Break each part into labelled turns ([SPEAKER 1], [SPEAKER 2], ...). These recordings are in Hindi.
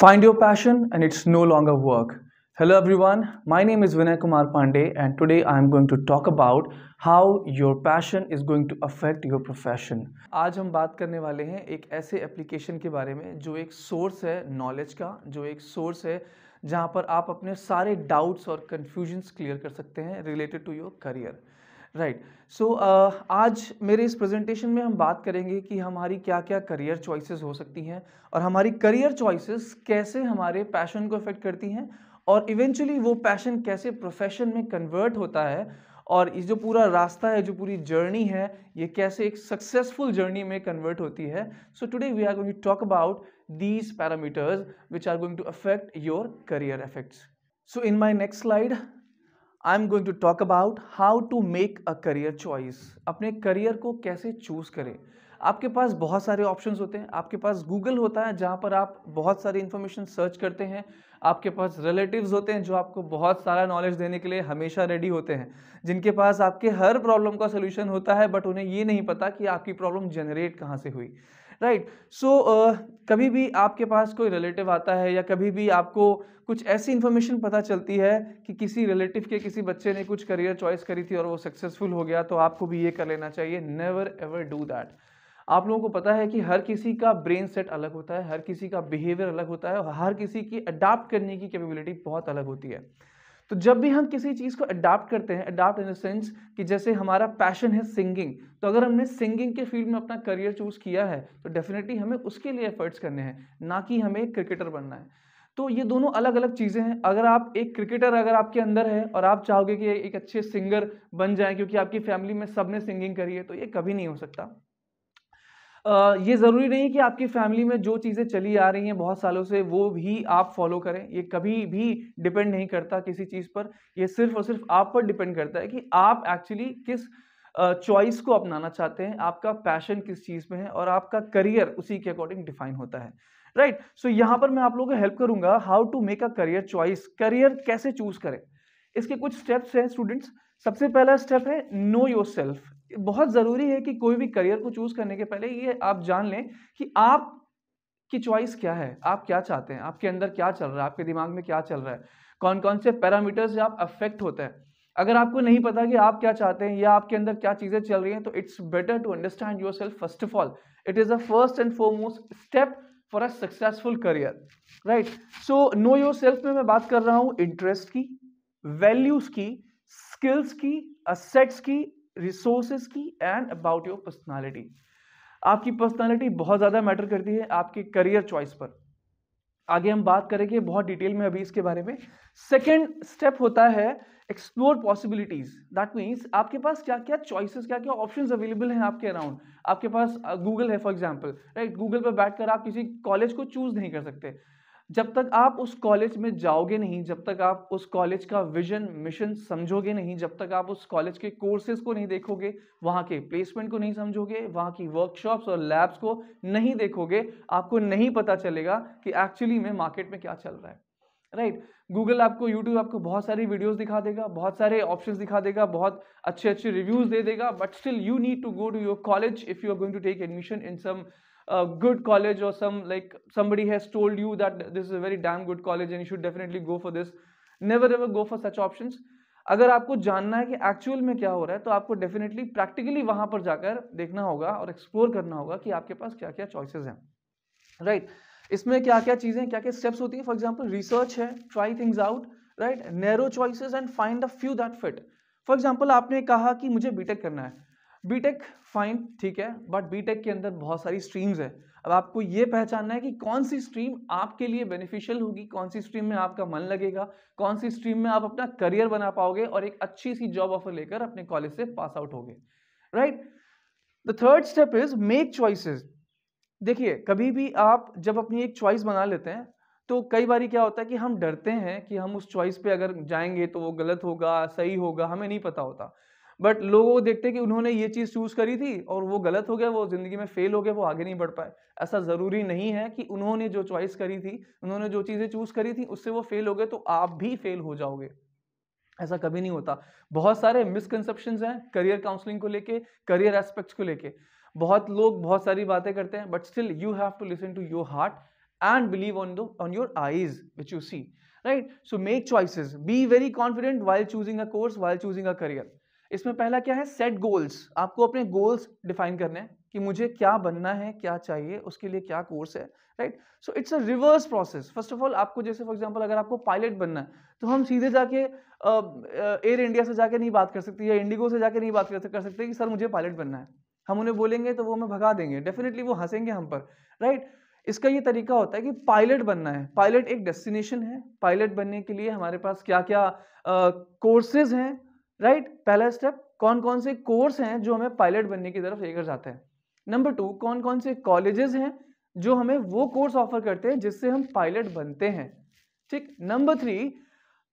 [SPEAKER 1] Find your passion and it's no longer work. Hello everyone, my name is Vinay Kumar Pandey and today I am going to talk about how your passion is going to affect your profession. आज हम बात करने वाले हैं एक ऐसे एप्लीकेशन के बारे में जो एक सोर्स है नॉलेज का जो एक सोर्स है जहाँ पर आप अपने सारे डाउट्स और कन्फ्यूजन्स क्लियर कर सकते हैं related to your career right right. So so, uh, आज मेरे इस प्रेजेंटेशन में हम बात करेंगे कि हमारी क्या क्या करियर चॉइसेस हो सकती हैं और हमारी करियर चॉइसेस कैसे हमारे पैशन को अफेक्ट करती हैं और इवेंचुअली वो पैशन कैसे प्रोफेशन में कन्वर्ट होता है और ये जो पूरा रास्ता है जो पूरी जर्नी है ये कैसे एक सक्सेसफुल जर्नी में कन्वर्ट होती है so today we are going to talk about these parameters which are going to affect your career effects so in my next slide I am going to talk about how to make a career choice अपने करियर को कैसे चूज़ करें आपके पास बहुत सारे ऑप्शन होते हैं आपके पास गूगल होता है जहाँ पर आप बहुत सारी इन्फॉर्मेशन सर्च करते हैं आपके पास रिलेटिव्स होते हैं जो आपको बहुत सारा नॉलेज देने के लिए हमेशा रेडी होते हैं जिनके पास आपके हर प्रॉब्लम का सोल्यूशन होता है बट उन्हें ये नहीं पता कि आपकी प्रॉब्लम जनरेट कहाँ से हुई राइट सो uh, कभी भी आपके पास कोई रिलेटिव आता है या कभी भी आपको कुछ ऐसी इन्फॉर्मेशन पता चलती है कि किसी रिलेटिव के किसी बच्चे ने कुछ करियर चॉइस करी थी और वो सक्सेसफुल हो गया तो आपको भी ये कर लेना चाहिए नेवर एवर डू दैट आप लोगों को पता है कि हर किसी का ब्रेन सेट अलग होता है हर किसी का बिहेवियर अलग होता है और हर किसी की अडाप्ट करने की कैपेबिलिटी बहुत अलग होती है तो जब भी हम किसी चीज़ को अडाप्ट करते हैं अडाप्ट इन द सेंस कि जैसे हमारा पैशन है सिंगिंग तो अगर हमने सिंगिंग के फील्ड में अपना करियर चूज़ किया है तो डेफिनेटली हमें उसके लिए एफर्ट्स करने हैं ना कि हमें एक क्रिकेटर बनना है तो ये दोनों अलग अलग चीज़ें हैं अगर आप एक क्रिकेटर अगर आपके अंदर है और आप चाहोगे कि एक अच्छे सिंगर बन जाएं क्योंकि आपकी फैमिली में सब ने सिंगिंग करी है तो ये कभी नहीं हो सकता ये ज़रूरी नहीं कि आपकी फैमिली में जो चीज़ें चली आ रही हैं बहुत सालों से वो भी आप फॉलो करें ये कभी भी डिपेंड नहीं करता किसी चीज़ पर ये सिर्फ और सिर्फ आप पर डिपेंड करता है कि आप एक्चुअली किस चॉइस को अपनाना चाहते हैं आपका पैशन किस चीज़ में है और आपका करियर उसी के अकॉर्डिंग डिफाइन होता है राइट right? सो so, यहाँ पर मैं आप लोगों को हेल्प करूंगा how to make a career choice career कैसे चूज करें इसके कुछ स्टेप्स हैं स्टूडेंट्स सबसे पहला स्टेप है नो योर सेल्फ बहुत ज़रूरी है कि कोई भी करियर को चूज़ करने के पहले ये आप जान लें कि आप की चॉइस क्या है आप क्या चाहते हैं आपके अंदर क्या चल रहा है आपके दिमाग में क्या चल रहा है कौन कौन से पैरामीटर्स आप अफेक्ट होते हैं अगर आपको नहीं पता कि आप क्या चाहते हैं या आपके अंदर क्या चीज़ें चल रही हैं तो it's better to understand yourself first of all it is a first and foremost step for a successful career right so know yourself में मैं बात कर रहा हूँ इंटरेस्ट की वैल्यूज़ की स्किल्स की असेट्स की रिसोर्सेज की एंड अबाउट योर पर्सनालिटी आपकी पर्सनालिटी बहुत ज़्यादा मैटर करती है आपके करियर चॉइस पर आगे हम बात करेंगे बहुत डिटेल में अभी इसके बारे में सेकेंड स्टेप होता है एक्सप्लोर पॉसिबिलिटीज दैट मीन्स आपके पास क्या क्या चॉइसेस क्या क्या ऑप्शन अवेलेबल हैं आपके अराउंड आपके पास गूगल uh, है फॉर एग्जाम्पल राइट गूगल पर बैठकर आप किसी कॉलेज को चूज नहीं कर सकते जब तक आप उस कॉलेज में जाओगे नहीं जब तक आप उस कॉलेज का विजन मिशन समझोगे नहीं जब तक आप उस कॉलेज के कोर्सेज को नहीं देखोगे वहाँ के प्लेसमेंट को नहीं समझोगे वहाँ की वर्कशॉप्स और लैब्स को नहीं देखोगे आपको नहीं पता चलेगा कि एक्चुअली में मार्केट में क्या चल रहा है राइट right. गूगल आपको यूट्यूब आपको बहुत सारी वीडियोस दिखा देगा बहुत सारे ऑप्शंस दिखा देगा बहुत अच्छे अच्छे रिव्यूज दे देगा but still you need to go to your college if you are going to take admission in some a good college or some like somebody has told you that this is a very damn good college and you should definitely go for this never ever go for such options अगर आपको जानना है कि एक्चुअल में क्या हो रहा है तो आपको डेफिनेटली प्रैक्टिकली वहां पर जाकर देखना होगा और एक्सप्लोर करना होगा कि आपके पास क्या क्या चॉइसेस हैं राइट right. इसमें क्या क्या चीज़ें क्या क्या स्टेप्स होती है फॉर एग्जाम्पल रिसर्च है try things out right narrow choices and find a few that fit for example आपने कहा कि मुझे बीटेक करना है बीटेक फाइन ठीक है बट बीटेक के अंदर बहुत सारी स्ट्रीम्स है अब आपको ये पहचानना है कि कौन सी स्ट्रीम आपके लिए बेनिफिशियल होगी कौन सी स्ट्रीम में आपका मन लगेगा कौन सी स्ट्रीम में आप अपना करियर बना पाओगे और एक अच्छी सी जॉब ऑफर लेकर अपने कॉलेज से पास आउट होगे right the third step is make choices देखिए कभी भी आप जब अपनी एक चॉइस बना लेते हैं तो कई बार क्या होता है कि हम डरते हैं कि हम उस चॉइस पे अगर जाएंगे तो वो गलत होगा सही होगा हमें नहीं पता होता बट लोगों को देखते हैं कि उन्होंने ये चीज़ चूज़ करी थी और वो गलत हो गया वो ज़िंदगी में फेल हो गया वो आगे नहीं बढ़ पाए ऐसा ज़रूरी नहीं है कि उन्होंने जो चॉइस करी थी उन्होंने जो चीज़ें चूज़ करी थी उससे वो फेल हो गए तो आप भी फेल हो जाओगे ऐसा कभी नहीं होता बहुत सारे मिसकनसेप्शन हैं करियर काउंसलिंग को लेके करियर एस्पेक्ट्स को लेके बहुत लोग बहुत सारी बातें करते हैं but still you have to listen to your heart and believe on do on your eyes which you see right so make choices be very confident while choosing a course while choosing a career इसमें पहला क्या है सेट गोल्स आपको अपने गोल्स डिफाइन करने हैं कि मुझे क्या बनना है क्या चाहिए उसके लिए क्या कोर्स है right so it's a reverse process first of all आपको जैसे फॉर एग्जांपल अगर आपको पायलट बनना है तो हम सीधे जाके एयर इंडिया से जाके नहीं बात कर सकते या इंडिगो से जाके नहीं बात कर सकते कि सर मुझे पायलट बनना है हम उन्हें बोलेंगे तो वो हमें भगा देंगे डेफिनेटली वो हंसेंगे हम पर राइट right? इसका ये तरीका होता है कि पायलट बनना है पायलट एक डेस्टिनेशन है पायलट बनने के लिए हमारे पास क्या क्या कोर्सेज हैं राइट right? पहला स्टेप कौन कौन से कोर्स हैं जो हमें पायलट बनने की तरफ लेकर जाते हैं नंबर टू कौन कौन से कॉलेजेस हैं जो हमें वो कोर्स ऑफर करते हैं जिससे हम पायलट बनते हैं ठीक नंबर थ्री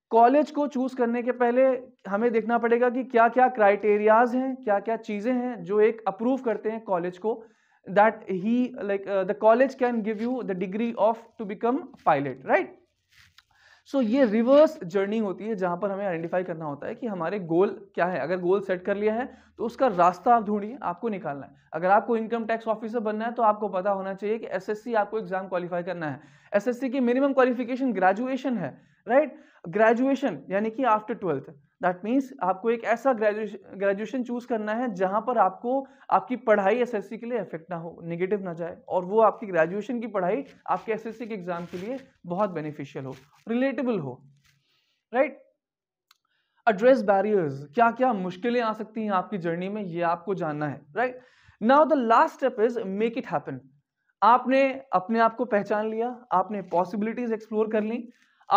[SPEAKER 1] कॉलेज को चूज करने के पहले हमें देखना पड़ेगा कि क्या क्या क्राइटेरियाज हैं क्या क्या चीज़ें हैं जो एक अप्रूव करते हैं कॉलेज को दैट ही like the college can give you the degree of to become pilot right so so, ये रिवर्स जर्नी होती है जहां पर हमें आइडेंटिफाई करना होता है कि हमारे गोल क्या है अगर गोल सेट कर लिया है तो उसका रास्ता आप ढूंढिए आपको निकालना है अगर आपको इनकम टैक्स ऑफिसर बनना है तो आपको पता होना चाहिए कि एसएससी आपको एग्जाम क्वालिफाई करना है एसएससी की मिनिमम क्वालिफिकेशन ग्रेजुएशन है राइट ग्रेजुएशन यानी कि आफ्टर ट्वेल्थ दैट मीन्स आपको एक ऐसा ग्रेजुएशन ग्रेजुएशन चूज करना है जहां पर आपको आपकी पढ़ाई एसएससी के लिए इफेक्ट ना हो नेगेटिव ना जाए और वो आपकी ग्रेजुएशन की पढ़ाई आपके एसएससी के एग्जाम के लिए बहुत बेनिफिशियल हो रिलेटेबल हो राइट एड्रेस बैरियर्स क्या क्या मुश्किलें आ सकती हैं आपकी जर्नी में ये आपको जानना है right now the last step is make it happen आपने अपने आप को पहचान लिया आपने पॉसिबिलिटीज एक्सप्लोर कर ली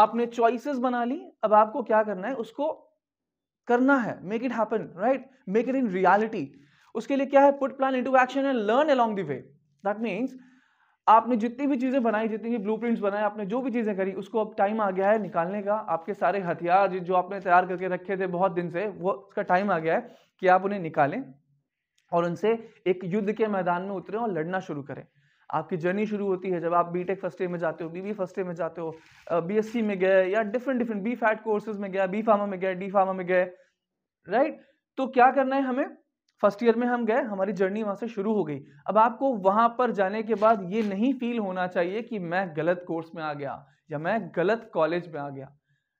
[SPEAKER 1] आपने चॉइसेस बना ली अब आपको क्या करना है उसको करना है make it happen right make it in reality उसके लिए क्या है put plan to action and learn along the way that means आपने जितनी भी चीज़ें बनाई जितनी भी ब्लूप्रिंट्स बनाए आपने जो भी चीज़ें करी उसको अब टाइम आ गया है निकालने का आपके सारे हथियार जो आपने तैयार करके रखे थे बहुत दिन से वो उसका टाइम आ गया है कि आप उन्हें निकालें और उनसे एक युद्ध के मैदान में उतरें और लड़ना शुरू करें आपकी जर्नी शुरू होती है जब आप बीटेक फर्स्ट ईयर में जाते हो बीबी फर्स्ट ईयर में जाते हो बीएससी में गए या डिफरेंट डिफरेंट बी फैट कोर्सेज में गया बी फार्मा में गए डी फार्मा में गए राइट तो क्या करना है हमें फर्स्ट ईयर में हम गए हमारी जर्नी वहां से शुरू हो गई अब आपको वहां पर जाने के बाद ये नहीं फील होना चाहिए कि मैं गलत कोर्स में आ गया या मैं गलत कॉलेज में आ गया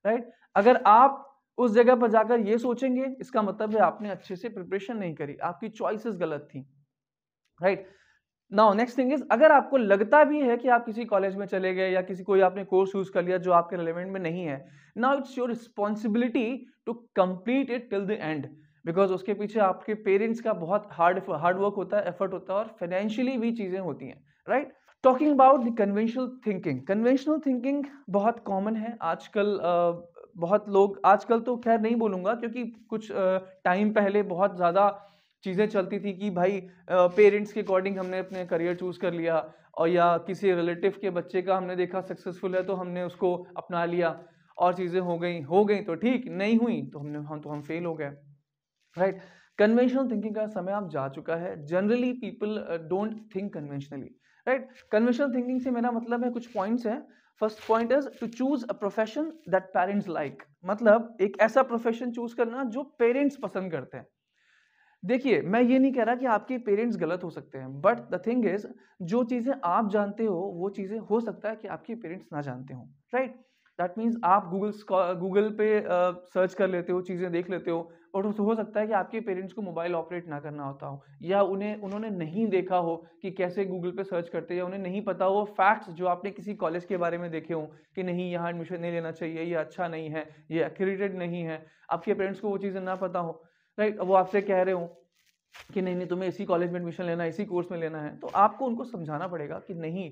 [SPEAKER 1] राइट अगर आप उस जगह पर जाकर ये सोचेंगे इसका मतलब है आपने अच्छे से प्रिपरेशन नहीं करी आपकी चॉइसेस गलत थी right right? Now next thing is अगर आपको लगता भी है कि आप किसी कॉलेज में चले गए या किसी कोई आपने कोर्स यूज कर लिया जो आपके रिलेवेंट में नहीं है now it's your responsibility to complete it till the end because उसके पीछे आपके पेरेंट्स का बहुत हार्ड हार्ड वर्क होता है एफर्ट होता है और फाइनेंशियली भी चीज़ें होती हैं right talking about the conventional thinking conventional thinking बहुत कॉमन है आजकल uh, बहुत लोग आजकल तो खैर नहीं बोलूँगा क्योंकि कुछ टाइम uh, पहले बहुत ज़्यादा चीज़ें चलती थी कि भाई पेरेंट्स के अकॉर्डिंग हमने अपने करियर चूज़ कर लिया और या किसी रिलेटिव के बच्चे का हमने देखा सक्सेसफुल है तो हमने उसको अपना लिया और चीज़ें हो गई हो गई तो ठीक नहीं हुई तो हमने हम तो हम फेल हो गए राइट कन्वेंशनल थिंकिंग का समय आप जा चुका है generally people don't think conventionally right conventional thinking से मेरा मतलब है कुछ पॉइंट्स हैं first point is to choose a profession that parents like मतलब एक ऐसा प्रोफेशन चूज करना जो पेरेंट्स पसंद करते हैं देखिए मैं ये नहीं कह रहा कि आपके पेरेंट्स गलत हो सकते हैं बट द थिंग इज जो चीज़ें आप जानते हो वो चीज़ें हो सकता है कि आपके पेरेंट्स ना जानते हों राइट दैट मीन्स आप गूगल गूगल पे सर्च uh, कर लेते हो चीज़ें देख लेते हो और हो सकता है कि आपके पेरेंट्स को मोबाइल ऑपरेट ना करना होता हो या उन्हें उन्होंने नहीं देखा हो कि कैसे गूगल पे सर्च करते या उन्हें नहीं पता हो फैक्ट्स जो आपने किसी कॉलेज के बारे में देखे हों कि नहीं यहाँ एडमिशन नहीं लेना चाहिए ये अच्छा नहीं है ये एक्यूरेटेड नहीं है आपके पेरेंट्स को वो चीज़ें ना पता हो राइट अब वो आपसे कह रहे हो कि नहीं नहीं तुम्हें इसी कॉलेज में एडमिशन लेना है इसी कोर्स में लेना है तो आपको उनको समझाना पड़ेगा कि नहीं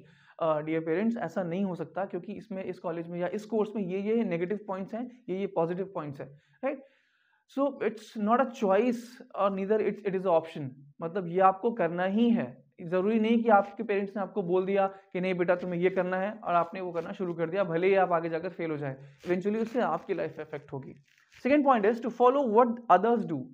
[SPEAKER 1] डियर पेरेंट्स ऐसा नहीं हो सकता क्योंकि इसमें इस कॉलेज में या इस कोर्स में ये ये नेगेटिव पॉइंट्स हैं ये ये पॉजिटिव पॉइंट्स हैं right so it's not a choice और neither it's it is a option मतलब ये आपको करना ही है ज़रूरी नहीं कि आपके पेरेंट्स ने आपको बोल दिया कि नहीं बेटा तुम्हें ये करना है और आपने वो करना शुरू कर दिया भले ही आप आगे जाकर फेल हो जाए इवेंचुअली उससे आपकी लाइफ इफेक्ट होगी second point is to follow what others do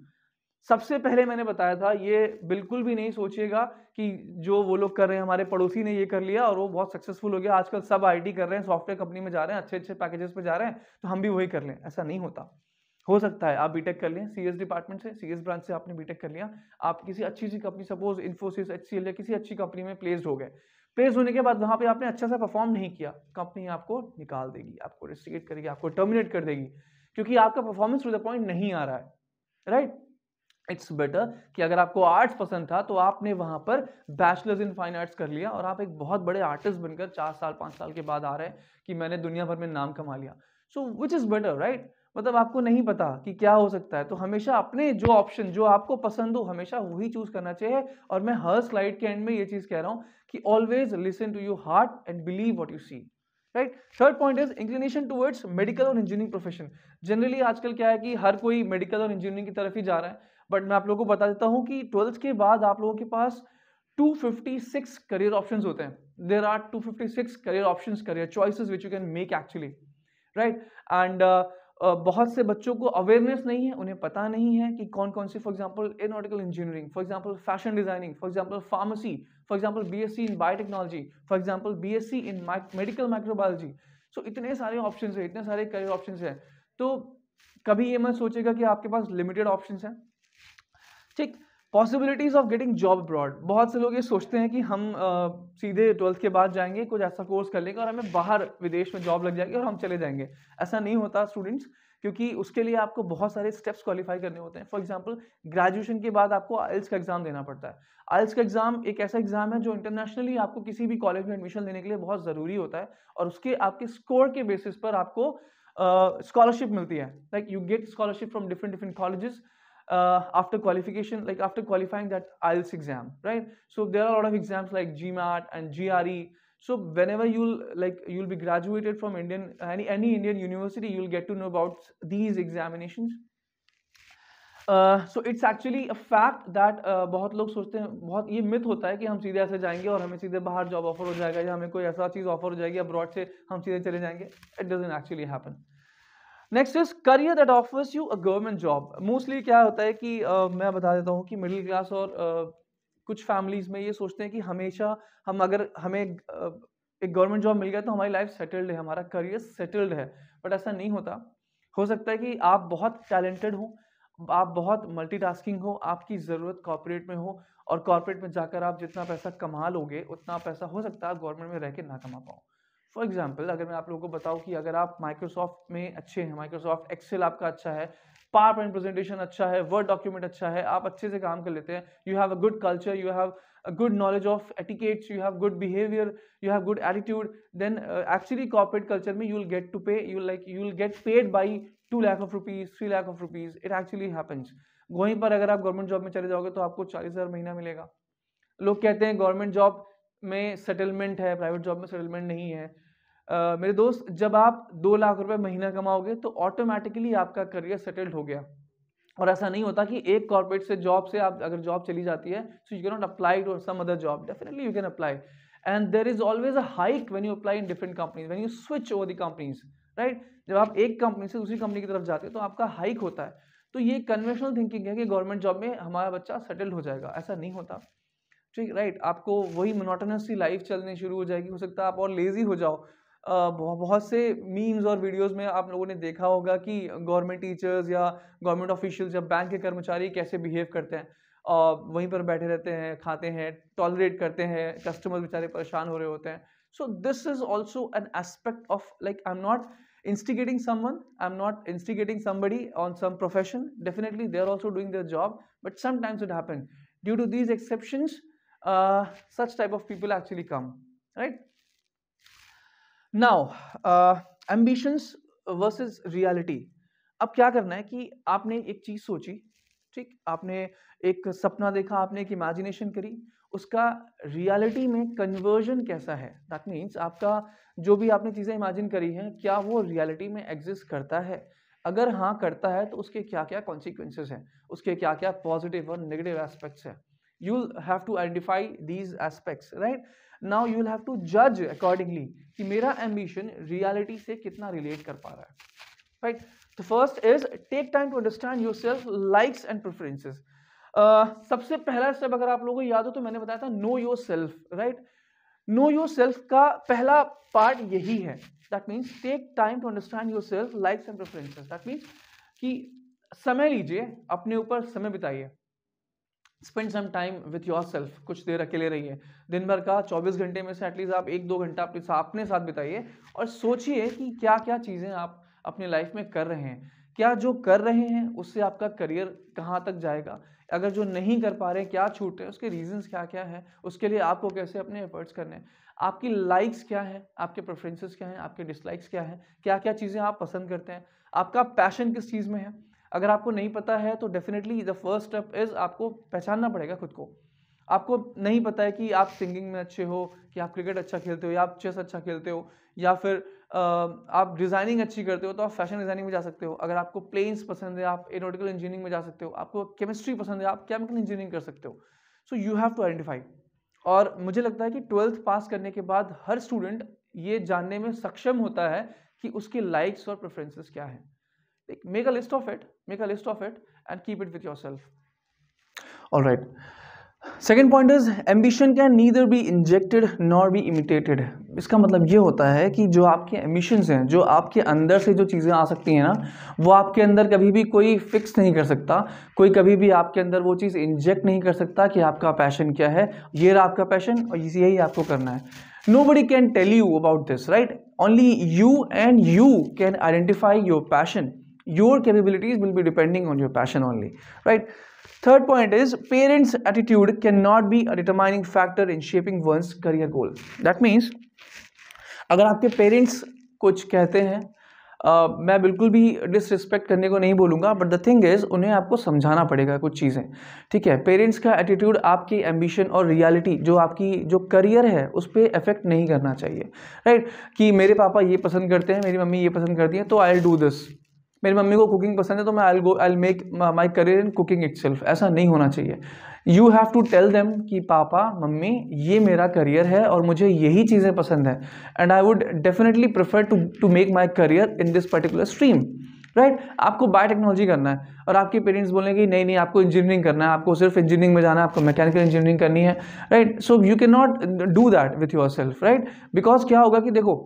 [SPEAKER 1] सबसे पहले मैंने बताया था ये बिल्कुल भी नहीं सोचिएगा कि जो वो लोग कर रहे हैं हमारे पड़ोसी ने ये कर लिया और वो बहुत सक्सेसफुल हो गया आजकल सब आईटी कर रहे हैं सॉफ्टवेयर कंपनी में जा रहे हैं अच्छे अच्छे पैकेजेस पे जा रहे हैं तो हम भी वही कर लें ऐसा नहीं होता हो सकता है आप बीटेक कर लें सीएस डिपार्टमेंट से सीएस ब्रांच से आपने बीटेक कर लिया आप किसी अच्छी सी कंपनी सपोज इन्फोसिस एच या किसी अच्छी कंपनी में प्लेस्ड हो गए प्लेस होने के बाद वहां पे आपने अच्छा सा परफॉर्म नहीं किया कंपनी आपको निकाल देगी आपको रिस्ट्रिकेट करेगी आपको टर्मिनेट कर देगी क्योंकि आपका परफॉर्मेंस टू द पॉइंट नहीं आ रहा है राइट इट्स बेटर कि अगर आपको आर्ट्स पसंद था तो आपने वहां पर बैचलर्स इन फाइन आर्ट्स कर लिया और आप एक बहुत बड़े आर्टिस्ट बनकर चार साल पाँच साल के बाद आ रहे हैं कि मैंने दुनिया भर में नाम कमा लिया so which is better right मतलब आपको नहीं पता कि क्या हो सकता है तो हमेशा अपने जो ऑप्शन जो आपको पसंद हो हमेशा वही चूज करना चाहिए और मैं हर स्लाइड के एंड में ये चीज कह रहा हूँ कि always listen to your heart and believe what you see right third point is inclination towards medical और इंजीनियरिंग प्रोफेशन जनरली आजकल क्या है कि हर कोई मेडिकल और इंजीनियरिंग की तरफ ही जा रहा है बट मैं आप लोगों को बता देता हूँ कि ट्वेल्थ के बाद आप लोगों के पास 256 करियर ऑप्शंस होते हैं there are 256 career options career choices which you can make actually right and बहुत से बच्चों को अवेयरनेस नहीं है उन्हें पता नहीं है कि कौन कौन सी for example aeronautical engineering for example fashion designing for example pharmacy for example BSc in biotechnology for example BSc in medical microbiology so इतने सारे ऑप्शन है इतने सारे करियर ऑप्शन है तो कभी ये मत सोचेगा कि आपके पास लिमिटेड ऑप्शन है ठीक possibilities of getting job abroad बहुत से लोग ये सोचते हैं कि हम आ, सीधे ट्वेल्थ के बाद जाएंगे कुछ ऐसा कोर्स कर लेंगे और हमें बाहर विदेश में जॉब लग जाएगी और हम चले जाएंगे ऐसा नहीं होता स्टूडेंट्स क्योंकि उसके लिए आपको बहुत सारे स्टेप्स क्वालिफाई करने होते हैं फॉर एग्जाम्पल ग्रेजुएशन के बाद आपको आइल्स का एग्जाम देना पड़ता है आइल्स का एग्जाम एक ऐसा एग्जाम है जो इंटरनेशनली आपको किसी भी कॉलेज में एडमिशन लेने के लिए बहुत ज़रूरी होता है और उसके आपके स्कोर के बेसिस पर आपको स्कॉलरशिप uh, मिलती है like you get scholarship from different different colleges uh, after qualification, like after qualifying that IELTS exam, right? So there are a lot of exams like GMAT and GRE. So whenever you'll like you'll be graduated from Indian any any Indian university, you'll get to know about these examinations. So it's actually a fact that बहुत लोग सोचते हैं बहुत ये मिथ होता है कि हम सीधे ऐसे जाएंगे और हमें सीधे बाहर जॉब ऑफर हो जाएगा या हमें कोई ऐसा चीज़ ऑफर हो जाएगी अब्रॉड से हम सीधे चले जाएंगे it doesn't actually happen next is career that offers you a government job mostly क्या होता है कि uh, मैं बता देता हूँ कि मिडिल क्लास और uh, कुछ फैमिलीज में ये सोचते हैं कि हमेशा हम अगर हमें uh, एक गवर्नमेंट जॉब मिल गया तो हमारी लाइफ सेटल्ड है हमारा करियर सेटल्ड है बट ऐसा नहीं होता हो सकता है कि आप बहुत टैलेंटेड हो आप बहुत मल्टीटास्किंग हो आपकी ज़रूरत कॉर्पोरेट में हो और कॉर्पोरेट में जाकर आप जितना पैसा कमा लोगे उतना पैसा हो सकता है आप गवर्नमेंट में रह के ना कमा पाओ फॉर एग्जाम्पल अगर मैं आप लोगों को बताऊँ कि अगर आप माइक्रोसॉफ्ट में अच्छे हैं माइक्रोसॉफ्ट एक्सेल आपका अच्छा है पावर पॉइंट प्रेजेंटेशन अच्छा है वर्ड डॉक्यूमेंट अच्छा है आप अच्छे से काम कर लेते हैं you have a good culture you have a good knowledge of etiquettes you have good behaviour you have good attitude then actually corporate culture में you will get to pay you like you will get paid by two lakh of rupees three lakh of rupees it actually happens वहीं पर अगर आप गवर्नमेंट जॉब में चले जाओगे तो आपको चालीस हज़ार महीना मिलेगा लोग कहते हैं गवर्नमेंट जॉब में सेटलमेंट है प्राइवेट जॉब में सेटलमेंट नहीं है मेरे दोस्त जब आप दो लाख रुपए महीना कमाओगे तो ऑटोमेटिकली आपका करियर सेटल्ड हो गया और ऐसा नहीं होता कि एक कॉर्पोरेट से जॉब से आप अगर जॉब चली जाती है so you can not apply to some other job definitely you can apply and there is always a hike when you apply in different companies when you switch over the companies right जब आप एक कंपनी से दूसरी कंपनी की तरफ जाते हो तो आपका हाइक होता है तो ये कन्वेंशनल थिंकिंग है कि गवर्नमेंट जॉब में हमारा बच्चा सेटल हो जाएगा ऐसा नहीं होता ठीक राइट आपको वही मोनोटनस सी लाइफ चलने शुरू हो जाएगी हो सकता है आप और लेजी हो जाओ बहुत से मीम्स और वीडियोस में आप लोगों ने देखा होगा कि गवर्नमेंट टीचर्स या गवर्नमेंट ऑफिशियल या बैंक के कर्मचारी कैसे बिहेव करते हैं वहीं पर बैठे रहते हैं खाते हैं टॉलरेट करते हैं कस्टमर बेचारे परेशान हो रहे होते हैं so this is also an aspect of like I am not instigating someone I am not instigating somebody on some profession definitely they are also doing their job but sometimes it happen due to these exception such type of people actually come right now ambitions versus reality अब क्या करना है कि आपने एक चीज़ सोची ठीक आपने एक सपना देखा आपने एक इमेजिनेशन करी उसका रियलिटी में कन्वर्जन कैसा है दैट मीन्स आपका जो भी आपने चीज़ें इमेजिन करी हैं क्या वो रियलिटी में एग्जिस्ट करता है अगर हाँ करता है तो उसके क्या क्या कॉन्सिक्वेंसेज हैं उसके क्या क्या पॉजिटिव और नेगेटिव एस्पेक्ट्स हैं you have to identify these aspects right now you will have to जज अकॉर्डिंगली कि मेरा एम्बिशन रियलिटी से कितना रिलेट कर पा रहा है राइट तो first is take time to understand yourself likes and preferences सबसे पहला स्टेप अगर आप लोगों को याद हो तो मैंने बताया था know yourself right know yourself का पहला पार्ट यही है that means take time to understand yourself likes and preferences that means कि समय लीजिए अपने ऊपर समय बिताइए spend some time with yourself कुछ देर अकेले रहिए दिन भर का 24 घंटे में से एटलीस्ट आप एक दो घंटा अपने साथ अपने साथ बिताइए और सोचिए कि क्या क्या चीज़ें आप अपने लाइफ में कर रहे हैं क्या जो कर रहे हैं उससे आपका करियर कहाँ तक जाएगा अगर जो नहीं कर पा रहे हैं क्या छूट रहे उसके रीजंस क्या क्या हैं उसके लिए आपको कैसे अपने एफर्ट्स करने हैं आपकी लाइक्स क्या है आपके प्रेफरेंसेस क्या हैं आपके डिसलाइक्स क्या हैं क्या क्या चीज़ें आप पसंद करते हैं आपका पैशन किस चीज़ में है अगर आपको नहीं पता है तो definitely the first step is आपको पहचानना पड़ेगा खुद को आपको नहीं पता है कि आप सिंगिंग में अच्छे हो कि आप क्रिकेट अच्छा खेलते हो या आप चेस अच्छा खेलते हो या फिर आप डिज़ाइनिंग अच्छी करते हो तो आप फैशन डिज़ाइनिंग में जा सकते हो अगर आपको प्लेन्स पसंद है आप एरोटिकल इंजीनियरिंग में जा सकते हो आपको केमिस्ट्री पसंद है आप केमिकल इंजीनियरिंग कर सकते हो so you have to identify और मुझे लगता है कि ट्वेल्थ पास करने के बाद हर स्टूडेंट ये जानने में सक्षम होता है कि उसके लाइक्स और प्रेफरेंसेस क्या हैं make a list of it make a list of it and keep it with yourself all right second point is ambition can neither be injected nor be imitated इसका मतलब ये होता है कि जो आपके एम्बिशंस हैं जो आपके अंदर से जो चीज़ें आ सकती हैं ना वो आपके अंदर कभी भी कोई फिक्स नहीं कर सकता कोई कभी भी आपके अंदर वो चीज़ इंजेक्ट नहीं कर सकता कि आपका पैशन क्या है ये रहा आपका पैशन और यही आपको करना है nobody can tell you about this right only you and you can identify your passion your capabilities will be depending on your passion only right third point is parents attitude cannot be a determining factor in shaping one's career goal that means अगर आपके पेरेंट्स कुछ कहते हैं Uh, मैं बिल्कुल भी डिसरिस्पेक्ट करने को नहीं बोलूँगा बट द थिंग इज़ उन्हें आपको समझाना पड़ेगा कुछ चीज़ें ठीक है पेरेंट्स का एटीट्यूड आपकी एम्बिशन और रियलिटी जो आपकी जो करियर है उस पर अफेक्ट नहीं करना चाहिए राइट कि मेरे पापा ये पसंद करते हैं मेरी मम्मी ये पसंद करती हैं तो आई डू दिस मेरी मम्मी को कुकिंग पसंद है तो मैं I go I make my career in cooking it ऐसा नहीं होना चाहिए you have to tell them कि पापा मम्मी ये मेरा करियर है और मुझे यही चीज़ें पसंद है and I would definitely prefer to to make my career in this particular stream right right? आपको बायोटेक्नोलॉजी करना है और आपके पेरेंट्स बोले कि नहीं नहीं आपको इंजीनियरिंग करना है आपको सिर्फ इंजीनियरिंग में जाना है आपको मैकेनिकल इंजीनियरिंग करनी है right so you can not do that with yourself right because क्या होगा कि देखो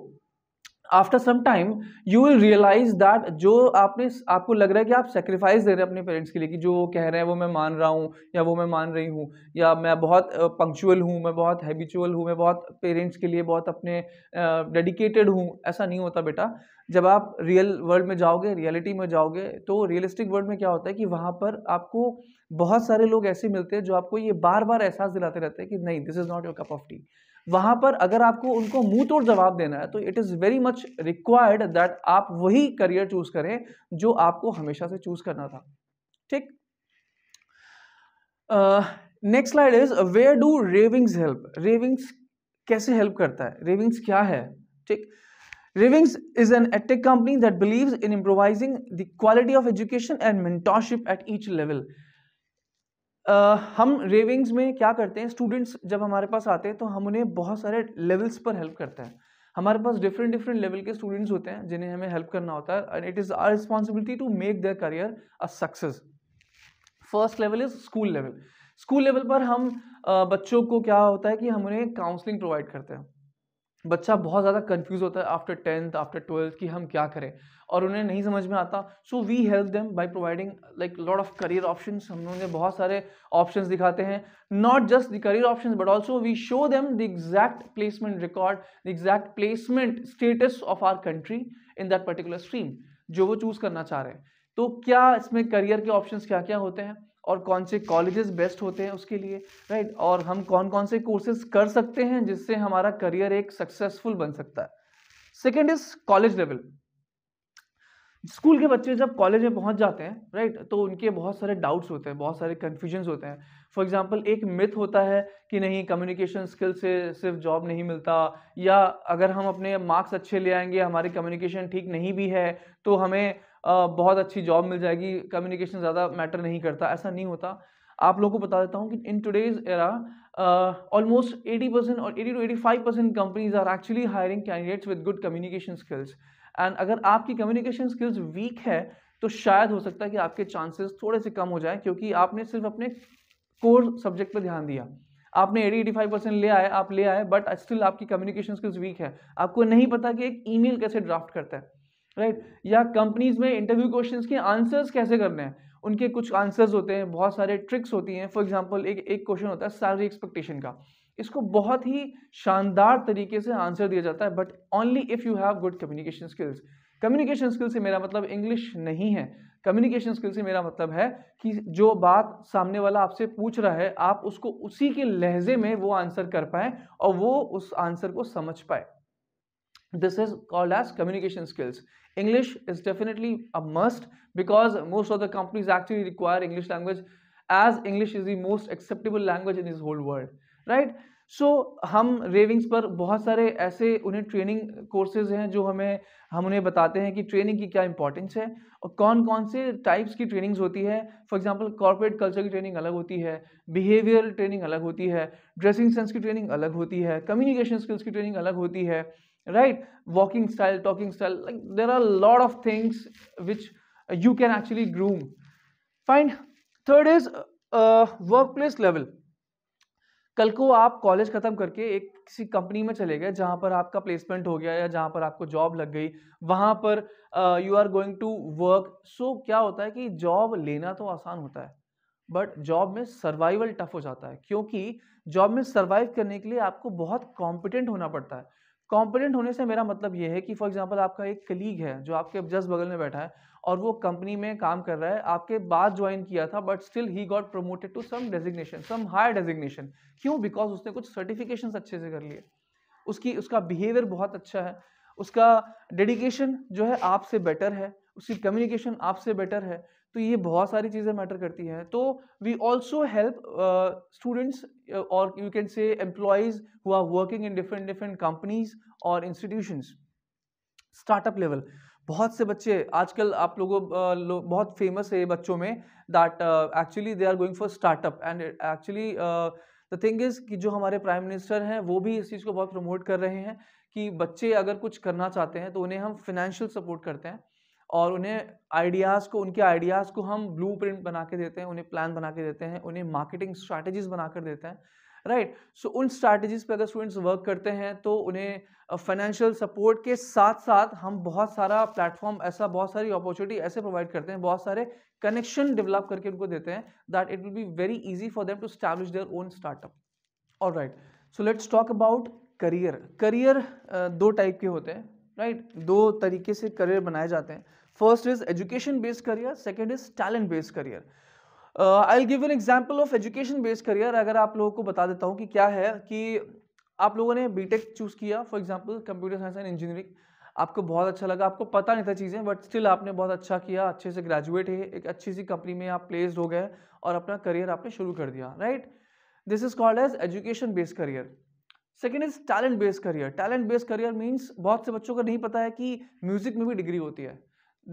[SPEAKER 1] after some time you will realise that जो आपने आपको लग रहा है कि आप सेक्रीफाइस दे रहे हैं अपने पेरेंट्स के लिए कि जो वो कह रहे हैं वो मैं मान रहा हूँ या वो मैं मान रही हूँ या मैं बहुत पंक्चुअल हूँ मैं बहुत हैबिचुअल हूँ मैं बहुत पेरेंट्स के लिए बहुत अपने डेडिकेटेड हूँ ऐसा नहीं होता बेटा जब आप रियल वर्ल्ड में जाओगे रियलिटी में जाओगे तो रियलिस्टिक वर्ल्ड में क्या होता है कि वहाँ पर आपको बहुत सारे लोग ऐसे मिलते हैं जो आपको ये बार बार एहसास दिलाते रहते हैं कि नहीं this is not your cup of tea वहाँ पर अगर आपको उनको मुंह तोड़ जवाब देना है तो it is very much required that आप वही करियर चूज़ करें जो आपको हमेशा से चूज़ करना था ठीक next slide is where do Ravings help Ravings कैसे हेल्प करता है रेविंग्स क्या है ठीक Ravings is an edtech company that believes in improvising the quality of education and mentorship at each level Uh, हम रेविंग्स में क्या करते हैं स्टूडेंट्स जब हमारे पास आते हैं तो हम उन्हें बहुत सारे लेवल्स पर हेल्प करते हैं हमारे पास डिफरेंट डिफरेंट लेवल के स्टूडेंट्स होते हैं जिन्हें हमें हेल्प करना होता है and it is our responsibility to make their career a success first level is school level school level पर हम बच्चों को क्या होता है कि हम उन्हें काउंसलिंग प्रोवाइड करते हैं बच्चा बहुत ज़्यादा कन्फ्यूज होता है आफ्टर टेंथ आफ्टर ट्वेल्थ कि हम क्या करें और उन्हें नहीं समझ में आता so we help them by providing like lot of career option हम लोगों उन्हें बहुत सारे ऑप्शन दिखाते हैं not just the career option but also we show them the exact placement record the exact placement status of our country in that particular stream जो वो चूज़ करना चाह रहे हैं तो क्या इसमें करियर के ऑप्शंस क्या क्या होते हैं और कौन से कॉलेजेस बेस्ट होते हैं उसके लिए राइट और हम कौन कौन से कोर्सेज कर सकते हैं जिससे हमारा करियर एक सक्सेसफुल बन सकता है second is college level school के बच्चे जब कॉलेज में पहुंच जाते हैं राइट right, तो उनके बहुत सारे डाउट्स होते हैं बहुत सारे कन्फ्यूजन्स होते हैं फॉर एग्जाम्पल एक मिथ होता है कि नहीं कम्युनिकेशन स्किल से सिर्फ जॉब नहीं मिलता या अगर हम अपने मार्क्स अच्छे ले आएंगे हमारी कम्युनिकेशन ठीक नहीं भी है तो हमें बहुत अच्छी जॉब मिल जाएगी कम्युनिकेशन ज़्यादा मैटर नहीं करता ऐसा नहीं होता आप लोगों को बता देता हूँ कि in today's era almost eighty percent और eighty two eighty five percent companies are actually hiring candidates with good communication skills and अगर आपकी कम्युनिकेशन स्किल्स वीक है तो शायद हो सकता है कि आपके चांसेस थोड़े से कम हो जाए क्योंकि आपने सिर्फ अपने कोर सब्जेक्ट पर ध्यान दिया आपने एटी एटी फाइव परसेंट ले आए आप ले आए बट स्टिल आपकी कम्युनिकेशन स्किल्स वीक है आपको नहीं पता कि एक ईमेल कैसे ड्राफ्ट करता है राइट या कंपनीज में इंटरव्यू क्वेश्चंस के आंसर्स कैसे करने हैं उनके कुछ आंसर्स होते हैं बहुत सारे ट्रिक्स होती हैं फॉर एग्जाम्पल एक एक क्वेश्चन होता है सैलरी एक्सपेक्टेशन का इसको बहुत ही शानदार तरीके से आंसर दिया जाता है but only if you have good communication skills communication skill से मेरा मतलब इंग्लिश नहीं है कम्युनिकेशन स्किल से मेरा मतलब है कि जो बात सामने वाला आपसे पूछ रहा है आप उसको उसी के लहजे में वो आंसर कर पाए और वो उस आंसर को समझ पाए this is called as communication skills English is definitely a must because most of the companies actually require English language as English is the most acceptable language in this whole world, right? So so, हम रेविंग्स पर बहुत सारे ऐसे उन्हें ट्रेनिंग कोर्सेज हैं जो हमें हम उन्हें बताते हैं कि ट्रेनिंग की क्या इंपॉर्टेंस है और कौन कौन से टाइप्स की ट्रेनिंग्स होती है फॉर एग्जांपल कॉर्पोरेट कल्चर की ट्रेनिंग अलग होती है बिहेवियर ट्रेनिंग अलग होती है ड्रेसिंग सेंस की ट्रेनिंग अलग होती है कम्युनिकेशन स्किल्स की ट्रेनिंग अलग होती है right walking style talking style like there are a lot of things which you can actually groom fine third is workplace uh, level कल को आप कॉलेज ख़त्म करके एक किसी कंपनी में चले गए जहां पर आपका प्लेसमेंट हो गया या जहां पर आपको जॉब लग गई वहां पर you are going to work so क्या होता है कि जॉब लेना तो आसान होता है बट जॉब में सर्वाइवल टफ हो जाता है क्योंकि जॉब में सर्वाइव करने के लिए आपको बहुत कॉम्पिटेंट होना पड़ता है कॉम्पिटेंट होने से मेरा मतलब ये है कि फॉर एग्जाम्पल आपका एक कलीग है जो आपके जस्ट बगल में बैठा है और वो कंपनी में काम कर रहा है आपके बाद ज्वाइन किया था but still he got promoted to some designation some higher designation क्यों बिकॉज उसने कुछ सर्टिफिकेशन अच्छे से कर लिए उसकी उसका बिहेवियर बहुत अच्छा है उसका डेडिकेशन जो है आपसे बेटर है उसकी कम्युनिकेशन आपसे बेटर है तो ये बहुत सारी चीज़ें मैटर करती हैं तो वी ऑल्सो हेल्प स्टूडेंट्स और you can say employees who are working in different different companies और इंस्टीट्यूशंस स्टार्टअप लेवल बहुत से बच्चे आजकल आप लोगों uh, लो, बहुत फेमस है बच्चों में that actually they are going for startup and actually the thing is कि जो हमारे प्राइम मिनिस्टर हैं वो भी इस चीज़ को बहुत प्रमोट कर रहे हैं कि बच्चे अगर कुछ करना चाहते हैं तो उन्हें हम फिनेंशियल सपोर्ट करते हैं और उन्हें आइडियाज़ को उनके आइडियाज़ को हम ब्लू बना के देते हैं उन्हें प्लान बना के देते हैं उन्हें मार्केटिंग स्ट्रैटेजीज़ बना कर देते हैं राइट right. सो so, उन स्ट्रैटेजीज पे अगर स्टूडेंट्स वर्क करते हैं तो उन्हें फाइनेंशियल सपोर्ट के साथ साथ हम बहुत सारा प्लेटफॉर्म ऐसा बहुत सारी अपॉर्चुनिटी ऐसे प्रोवाइड करते हैं बहुत सारे कनेक्शन डेवलप करके उनको देते हैं that it will be very easy for them to establish their own startup और right so let's talk about career career दो टाइप के होते हैं राइट right? दो तरीके से करियर बनाए जाते हैं first is education based career second is talent based career I give an example of education based career अगर आप लोगों को बता देता हूँ कि क्या है कि आप लोगों ने बी टेक चूज़ किया for example computer science and engineering आपको बहुत अच्छा लगा आपको पता नहीं था चीज़ें बट स्टिल आपने बहुत अच्छा किया अच्छे से ग्रेजुएट है एक अच्छी सी कंपनी में आप प्लेस्ड हो गए और अपना करियर आपने शुरू कर दिया right this is called as education based career second is talent based career talent based career means बहुत से बच्चों को नहीं पता है कि म्यूज़िक में भी डिग्री होती है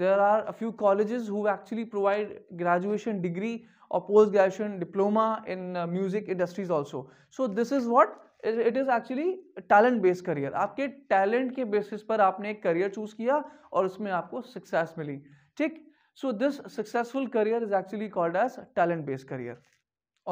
[SPEAKER 1] there are a few colleges who actually provide graduation degree or post graduation diploma in uh, music industries also so this is what it is actually talent based career aapke talent ke basis par aapne ek career choose kiya aur usme aapko success mili theek so this successful career is actually called as talent based career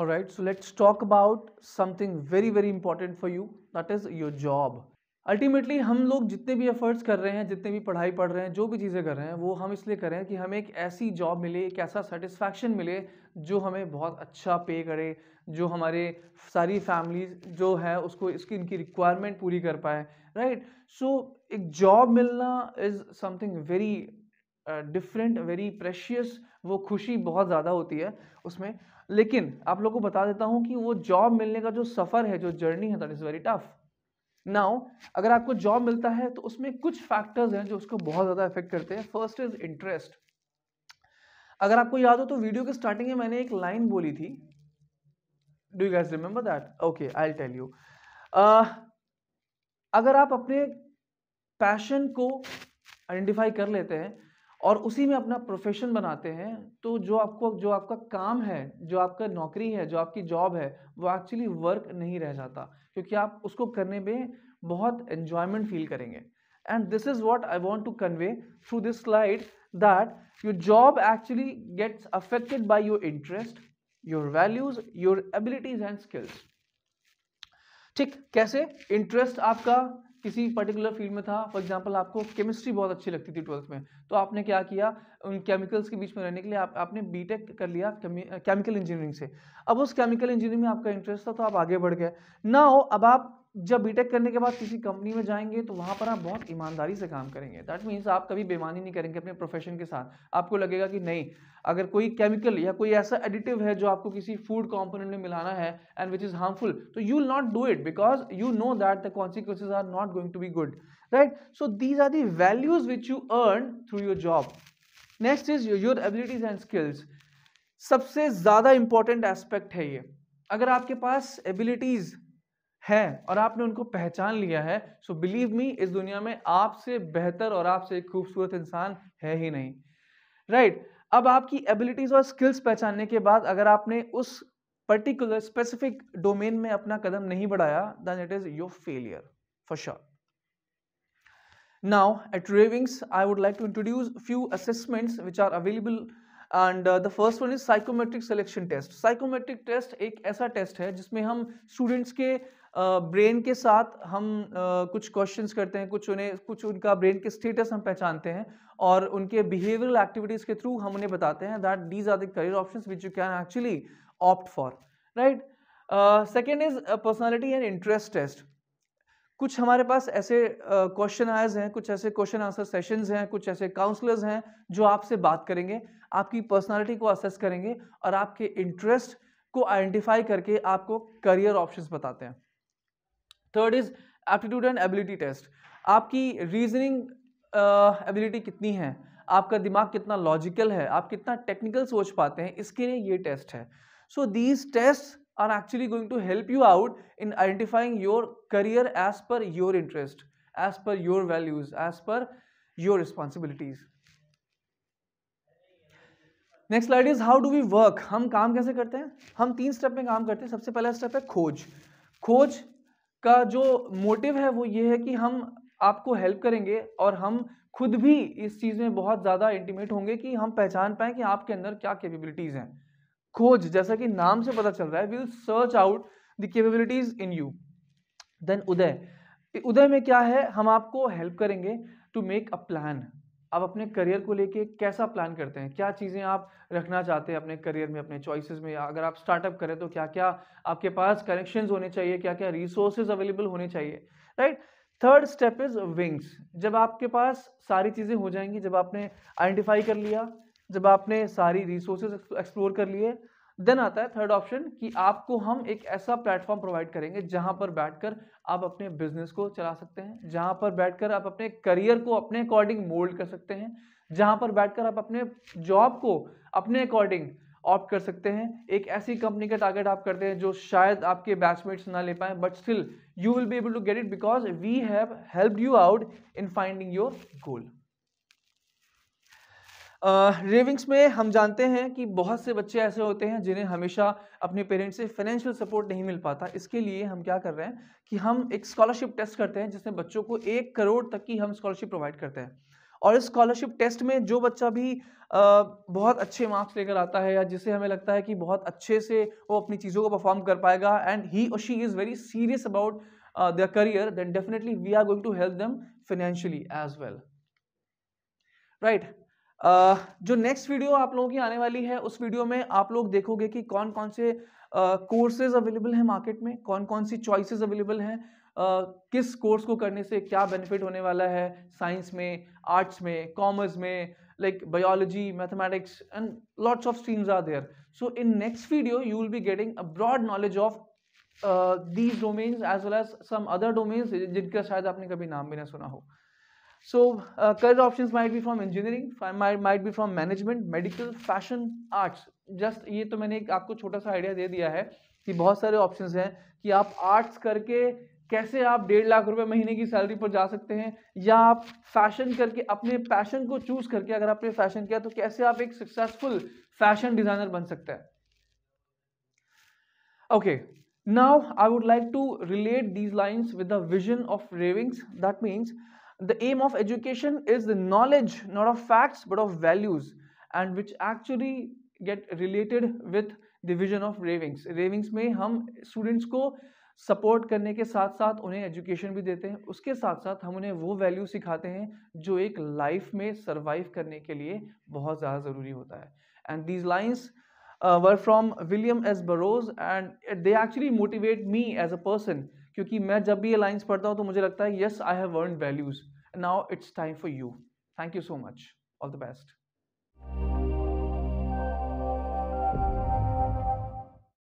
[SPEAKER 1] all right so let's talk about something very very important for you that is your job ultimately हम लोग जितने भी एफर्ट्स कर रहे हैं जितने भी पढ़ाई पढ़ रहे हैं जो भी चीज़ें कर रहे हैं वो हम इसलिए कर रहे हैं कि हमें एक ऐसी जॉब मिले एक ऐसा सेटिस्फैक्शन मिले जो हमें बहुत अच्छा पे करे जो हमारे सारी फैमिलीज जो है उसको इसकी इनकी रिक्वायरमेंट पूरी कर पाए राइट सो एक जॉब मिलना is something very different very precious वो खुशी बहुत ज़्यादा होती है उसमें लेकिन आप लोग को बता देता हूँ कि वो जॉब मिलने का जो सफ़र है जो जर्नी है that is very tough now अगर आपको जॉब मिलता है तो उसमें कुछ फैक्टर्स हैं जो उसको बहुत ज़्यादा इफेक्ट करते हैं फर्स्ट इज इंटरेस्ट अगर आपको याद हो तो वीडियो के स्टार्टिंग में मैंने एक लाइन बोली थी do you guess remember that okay I tell you अगर आप अपने पैशन को आइडेंटिफाई कर लेते हैं और उसी में अपना प्रोफेशन बनाते हैं तो जो आपको जो आपका काम है जो आपका नौकरी है जो आपकी जॉब है वो एक्चुअली वर्क नहीं रह जाता क्योंकि आप उसको करने में बहुत एन्जॉयमेंट फील करेंगे and this is what I want to convey through this slide that your job actually gets affected by your interest your values your abilities and skills ठीक कैसे इंटरेस्ट आपका किसी पर्टिकुलर फील्ड में था फॉर एग्जांपल आपको केमिस्ट्री बहुत अच्छी लगती थी ट्वेल्थ में तो आपने क्या किया उन केमिकल्स के बीच में रहने के लिए आप आपने बीटेक कर लिया केमिकल इंजीनियरिंग से अब उस केमिकल इंजीनियरिंग में आपका इंटरेस्ट था तो आप आगे बढ़ गए ना हो अब आप जब बीटेक करने के बाद किसी कंपनी में जाएंगे तो वहाँ पर आप बहुत ईमानदारी से काम करेंगे दैट मीन्स आप कभी बेमानी नहीं करेंगे अपने प्रोफेशन के साथ आपको लगेगा कि नहीं अगर कोई केमिकल या कोई ऐसा एडिटिव है जो आपको किसी फूड कॉम्पोनेंट में मिलाना है एंड विच इज़ हार्मफुल तो you will not do it because you know that the consequences are not going to be good right so these are the values which you earn through your job next is your abilities and skills सबसे ज़्यादा इंपॉर्टेंट एस्पेक्ट है ये अगर आपके पास एबिलिटीज़ है और आपने उनको पहचान लिया है सो बिलीव मी इस दुनिया में आपसे बेहतर और आपसे खूबसूरत इंसान है ही नहीं राइट right, अब आपकी एबिलिटीज और स्किल्स पहचानने के बाद अगर आपने उस पर्टिकुलर स्पेसिफिक डोमेन में अपना कदम नहीं बढ़ाया then it is your failure for sure now at Ravings I would like to introduce few assessments which are available and the first one is psychometric selection test psychometric test एक ऐसा टेस्ट है जिसमें हम स्टूडेंट्स के ब्रेन uh, के साथ हम uh, कुछ क्वेश्चंस करते हैं कुछ उन्हें कुछ उनका ब्रेन के स्टेटस हम पहचानते हैं और उनके बिहेवियरल एक्टिविटीज़ के थ्रू हम उन्हें बताते हैं that these are the career options which you can actually opt for right second is personality and interest test कुछ हमारे पास ऐसे क्वेश्चन आयर्स हैं कुछ ऐसे क्वेश्चन आंसर सेशंस हैं कुछ ऐसे काउंसलर्स हैं जो आपसे बात करेंगे आपकी पर्सनालिटी को असेस करेंगे और आपके इंटरेस्ट को आइडेंटिफाई करके आपको करियर ऑप्शंस बताते हैं third is aptitude and ability test आपकी रीजनिंग एबिलिटी uh, कितनी है आपका दिमाग कितना लॉजिकल है आप कितना टेक्निकल सोच पाते हैं इसके लिए ये टेस्ट है so these test are actually going to help you out in identifying your career as per your interest, as per your values, as per your responsibilities. Next slide is how do we work हम काम कैसे करते हैं हम तीन स्टेप में काम करते हैं सबसे पहला स्टेप है खोज खोज का जो मोटिव है वो ये है कि हम आपको हेल्प करेंगे और हम खुद भी इस चीज़ में बहुत ज़्यादा इंटीमेट होंगे कि हम पहचान पाएँ कि आपके अंदर क्या कैपेबिलिटीज़ हैं खोज जैसा कि नाम से पता चल रहा है will search out the capabilities in you then Uday उदय में क्या है हम आपको हेल्प करेंगे टू मेक अ प्लान आप अपने करियर को लेके कैसा प्लान करते हैं क्या चीज़ें आप रखना चाहते हैं अपने करियर में अपने चॉइसेस में अगर आप स्टार्टअप करें तो क्या क्या आपके पास कनेक्शंस होने चाहिए क्या क्या रिसोर्सेज अवेलेबल होने चाहिए right third step is wings जब आपके पास सारी चीज़ें हो जाएंगी जब आपने आइडेंटिफाई कर लिया जब आपने सारी रिसोर्सेज एक्सप्लोर कर लिए देन आता है थर्ड ऑप्शन कि आपको हम एक ऐसा प्लेटफॉर्म प्रोवाइड करेंगे जहां पर बैठकर आप अपने बिजनेस को चला सकते हैं जहां पर बैठकर आप अपने करियर को अपने अकॉर्डिंग मोल्ड कर सकते हैं जहां पर बैठकर आप अपने जॉब को अपने अकॉर्डिंग ऑप्ट कर सकते हैं एक ऐसी कंपनी का टारगेट आप करते हैं जो शायद आपके बैचमेट्स ना ले पाएं but still you will be able to get it because we have help you out in finding your goal Ravings में हम जानते हैं कि बहुत से बच्चे ऐसे होते हैं जिन्हें हमेशा अपने पेरेंट्स से फाइनेंशियल सपोर्ट नहीं मिल पाता इसके लिए हम क्या कर रहे हैं कि हम एक स्कॉलरशिप टेस्ट करते हैं जिसमें बच्चों को एक करोड़ तक की हम स्कॉलरशिप प्रोवाइड करते हैं और इस स्कॉलरशिप टेस्ट में जो बच्चा भी बहुत अच्छे मार्क्स लेकर आता है या जिसे हमें लगता है कि बहुत अच्छे से वो अपनी चीज़ों को परफॉर्म कर पाएगा एंड ही और she is very serious about career then definitely we are going to help help financially as well right right जो नेक्स्ट वीडियो आप लोगों की आने वाली है उस वीडियो में आप लोग देखोगे कि कौन कौन से कोर्सेज अवेलेबल हैं मार्केट में कौन कौन सी चॉइसेस अवेलेबल हैं किस कोर्स को करने से क्या बेनिफिट होने वाला है साइंस में आर्ट्स में कॉमर्स में like biology mathematics and lots of streams are there so in next video you will be getting a broad knowledge of these domains as well as some other domains जिनका शायद आपने कभी नाम भी ना सुना हो so uh, options might be from engineering might might be from management medical fashion arts just ये तो मैंने एक आपको छोटा सा idea दे दिया है कि बहुत सारे options हैं कि आप arts करके कैसे आप डेढ़ लाख रुपए महीने की सैलरी पर जा सकते हैं या आप फैशन करके अपने पैशन को चूज करके अगर आपने फैशन किया तो कैसे आप एक सक्सेसफुल फैशन डिजाइनर बन सकते हैं okay now I would like to relate these lines with the vision of Ravings that means the aim of education is the knowledge not of facts but of values and which actually get related with the vision of ravings ravings में हम students को सपोर्ट करने के साथ साथ उन्हें एजुकेशन भी देते हैं उसके साथ साथ हम उन्हें वो वैल्यू सिखाते हैं जो एक लाइफ में सर्वाइव करने के लिए बहुत ज़्यादा ज़रूरी होता है and these lines were from William S Burroughs and they actually motivate me as a person क्योंकि मैं जब भी ये लाइन्स पढ़ता हूँ तो मुझे लगता है yes I have worn values now it's time for you thank you so much all the best